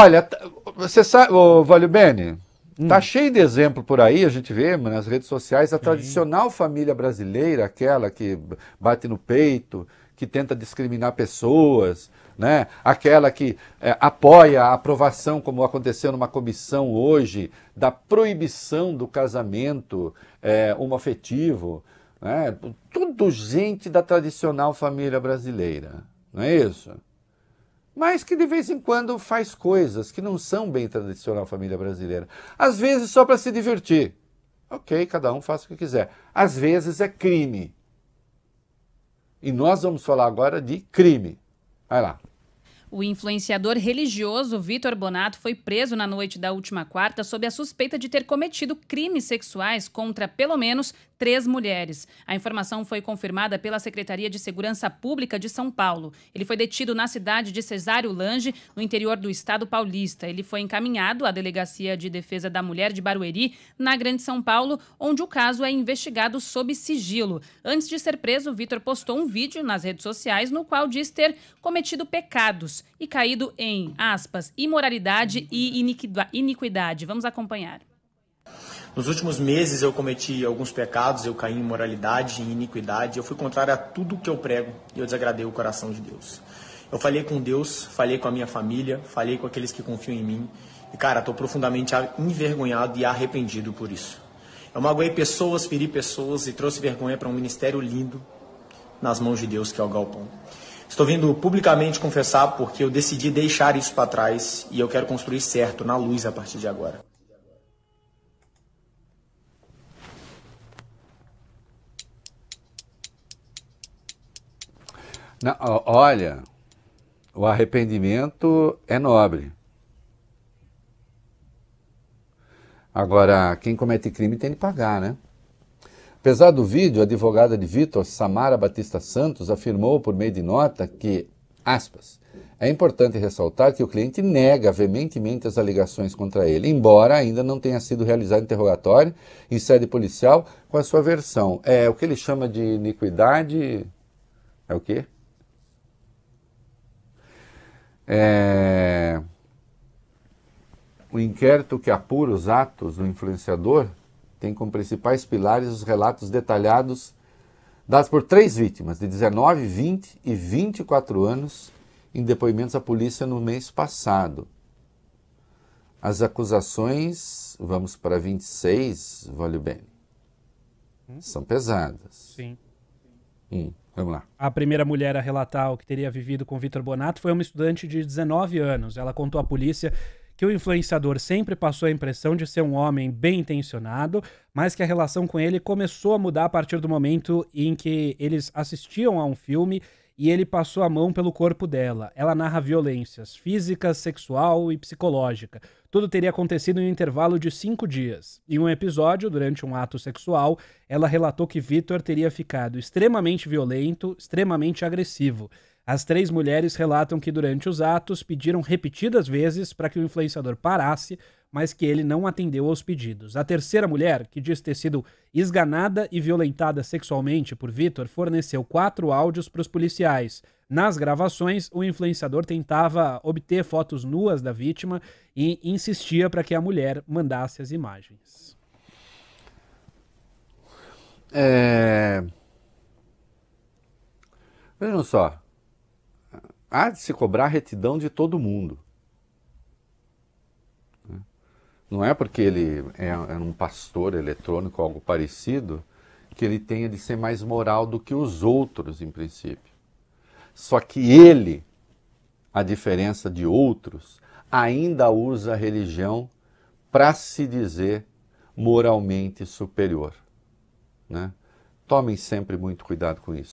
Olha, tá, você sabe, ô, Valio Bene, tá hum. tá cheio de exemplo por aí, a gente vê nas redes sociais, a tradicional hum. família brasileira, aquela que bate no peito, que tenta discriminar pessoas, né? aquela que é, apoia a aprovação, como aconteceu numa comissão hoje, da proibição do casamento é, homoafetivo. Né? Tudo gente da tradicional família brasileira, não é isso? mas que de vez em quando faz coisas que não são bem tradicional família brasileira. Às vezes só para se divertir. Ok, cada um faz o que quiser. Às vezes é crime. E nós vamos falar agora de crime. Vai lá. O influenciador religioso Vitor Bonato foi preso na noite da última quarta sob a suspeita de ter cometido crimes sexuais contra pelo menos três mulheres. A informação foi confirmada pela Secretaria de Segurança Pública de São Paulo. Ele foi detido na cidade de Cesário Lange, no interior do estado paulista. Ele foi encaminhado à Delegacia de Defesa da Mulher de Barueri, na Grande São Paulo, onde o caso é investigado sob sigilo. Antes de ser preso, Vitor postou um vídeo nas redes sociais no qual diz ter cometido pecados e caído em, aspas, imoralidade e iniquidade. Vamos acompanhar. Nos últimos meses eu cometi alguns pecados, eu caí em moralidade, em iniquidade, eu fui contrário a tudo que eu prego e eu desagradei o coração de Deus. Eu falei com Deus, falei com a minha família, falei com aqueles que confiam em mim. E cara, estou profundamente envergonhado e arrependido por isso. Eu magoei pessoas, feri pessoas e trouxe vergonha para um ministério lindo nas mãos de Deus, que é o Galpão. Estou vindo publicamente confessar porque eu decidi deixar isso para trás e eu quero construir certo na luz a partir de agora. Não, olha, o arrependimento é nobre. Agora, quem comete crime tem de pagar, né? Apesar do vídeo, a advogada de Vitor, Samara Batista Santos, afirmou por meio de nota que, aspas, é importante ressaltar que o cliente nega veementemente as alegações contra ele, embora ainda não tenha sido realizado interrogatório em sede policial com a sua versão. É o que ele chama de iniquidade. É o quê? É... O inquérito que apura os atos do influenciador tem como principais pilares os relatos detalhados dados por três vítimas, de 19, 20 e 24 anos, em depoimentos à polícia no mês passado. As acusações, vamos para 26, vale bem, hum? são pesadas. Sim. Hum. Vamos lá. A primeira mulher a relatar o que teria vivido com Vitor Bonato foi uma estudante de 19 anos. Ela contou à polícia que o influenciador sempre passou a impressão de ser um homem bem intencionado, mas que a relação com ele começou a mudar a partir do momento em que eles assistiam a um filme e ele passou a mão pelo corpo dela. Ela narra violências física, sexual e psicológica. Tudo teria acontecido em um intervalo de cinco dias. Em um episódio, durante um ato sexual, ela relatou que Vitor teria ficado extremamente violento, extremamente agressivo. As três mulheres relatam que durante os atos pediram repetidas vezes para que o influenciador parasse, mas que ele não atendeu aos pedidos. A terceira mulher, que diz ter sido esganada e violentada sexualmente por Vitor, forneceu quatro áudios para os policiais. Nas gravações, o influenciador tentava obter fotos nuas da vítima e insistia para que a mulher mandasse as imagens. É... Vejam só, há de se cobrar retidão de todo mundo. Não é porque ele é, é um pastor eletrônico, algo parecido, que ele tenha de ser mais moral do que os outros, em princípio. Só que ele, a diferença de outros, ainda usa a religião para se dizer moralmente superior. Né? Tomem sempre muito cuidado com isso.